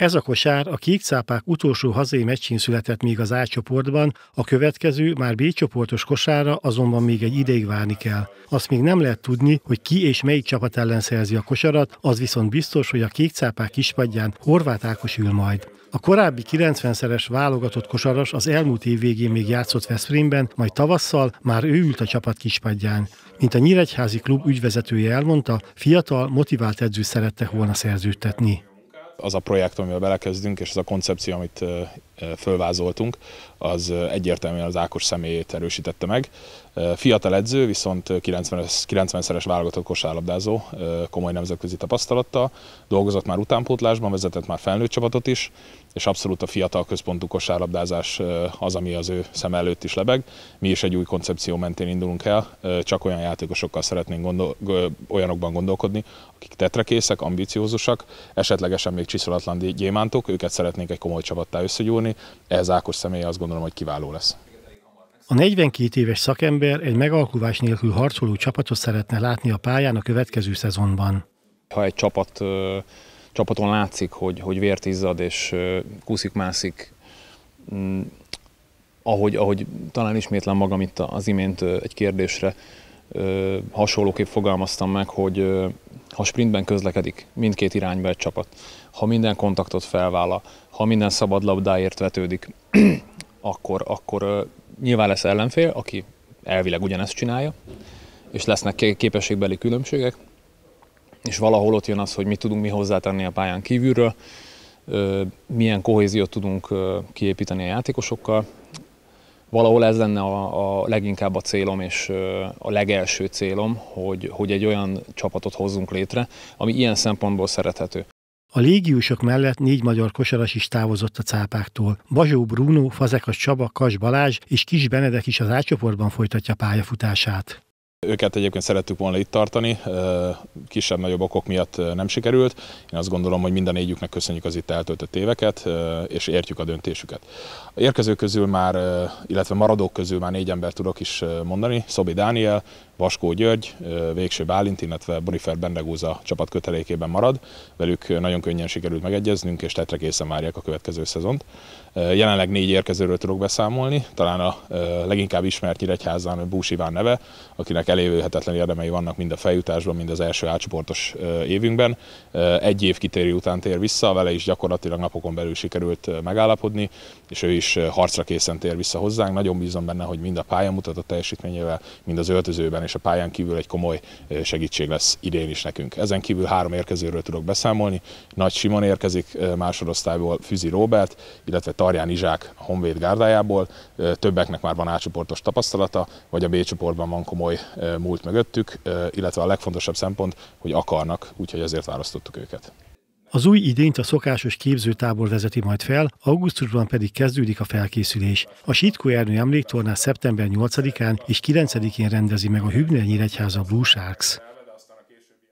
Ez a kosár a kékcápák utolsó hazai meccsén született még az A csoportban, a következő, már B csoportos kosára azonban még egy ideig várni kell. Azt még nem lehet tudni, hogy ki és melyik csapat ellen szerzi a kosarat, az viszont biztos, hogy a kékcápák kispadján Horváth Ákos ül majd. A korábbi 90-szeres válogatott kosaras az elmúlt év végén még játszott Veszprémben, majd tavasszal már ő ült a csapat kispadján. Mint a Nyíregyházi klub ügyvezetője elmondta, fiatal, motivált edző szerette volna szerződtetni az a projekt, amivel belekezdünk, és az a koncepció, amit fölvázoltunk, az egyértelműen az Ákos személyét erősítette meg. Fiatal edző, viszont 90-szeres 90 válogatott kosárlabdázó, komoly nemzetközi tapasztalattal, dolgozott már utánpótlásban, vezetett már felnőtt csapatot is, és abszolút a fiatal központú kosárlabdázás az, ami az ő szem előtt is lebeg. Mi is egy új koncepció mentén indulunk el, csak olyan játékosokkal szeretnénk gondol, olyanokban gondolkodni, akik tetrekészek, ambiciózusak, esetlegesen még csiszolatlan gyémántok, őket szeretnénk egy komoly csapattá összegyúrni, ehhez Ákos személye azt gondolom, hogy kiváló lesz. A 42 éves szakember egy megalkuvás nélkül harcoló csapatot szeretne látni a pályán a következő szezonban. Ha egy csapat csapaton látszik, hogy, hogy vért izzad és kúszik mászik mm, ahogy, ahogy talán ismétlen magam itt az imént egy kérdésre, hasonlóképp fogalmaztam meg, hogy ha sprintben közlekedik mindkét irányba egy csapat, ha minden kontaktot felvállal, ha minden szabad labdáért vetődik, akkor, akkor nyilván lesz ellenfél, aki elvileg ugyanezt csinálja, és lesznek képességbeli különbségek, és valahol ott jön az, hogy mit tudunk mi hozzátenni a pályán kívülről, milyen kohéziót tudunk kiépíteni a játékosokkal. Valahol ez lenne a, a leginkább a célom és a legelső célom, hogy, hogy egy olyan csapatot hozzunk létre, ami ilyen szempontból szerethető. A légiusok mellett négy magyar kosaras is távozott a cápáktól. Bazsó Bruno, Fazekas Csaba, Kas Balázs és Kis Benedek is az átcsoportban folytatja pályafutását. Őket egyébként szerettük volna itt tartani, kisebb-nagyobb okok miatt nem sikerült. Én azt gondolom, hogy minden négyüknek köszönjük az itt eltöltött éveket, és értjük a döntésüket. A érkezők közül már, illetve maradók közül már négy ember tudok is mondani, Szobi Dániel, Vaskó György, Végső Bálint, illetve Bonifer Bendegúza csapat kötelékében marad. Velük nagyon könnyen sikerült megegyeznünk, és tetre készen várják a következő szezont. Jelenleg négy érkezőről tudok beszámolni, talán a leginkább ismert Nyíregyházán Bús Iván neve, akinek elévőhetetlen érdemei vannak mind a feljutásban, mind az első átcsoportos évünkben. Egy év kitérő után tér vissza, vele is gyakorlatilag napokon belül sikerült megállapodni, és ő is harcra készen tér vissza hozzánk. Nagyon bízom benne, hogy mind a pályamutató teljesítményével, mind az öltözőben és a pályán kívül egy komoly segítség lesz idén is nekünk. Ezen kívül három érkezőről tudok beszámolni. Nagy Simon érkezik másodosztályból, Füzi Robert, illetve Tarján Izsák a Honvéd gárdájából. Többeknek már van átcsoportos tapasztalata, vagy a B csoportban van komoly múlt mögöttük, illetve a legfontosabb szempont, hogy akarnak, úgyhogy ezért választottuk őket. Az új idényt a szokásos képzőtábor vezeti majd fel, augusztusban pedig kezdődik a felkészülés. A Sitko Ernő emléktornát szeptember 8-án és 9-én rendezi meg a Hübner Nyíregyháza Blue Sharks.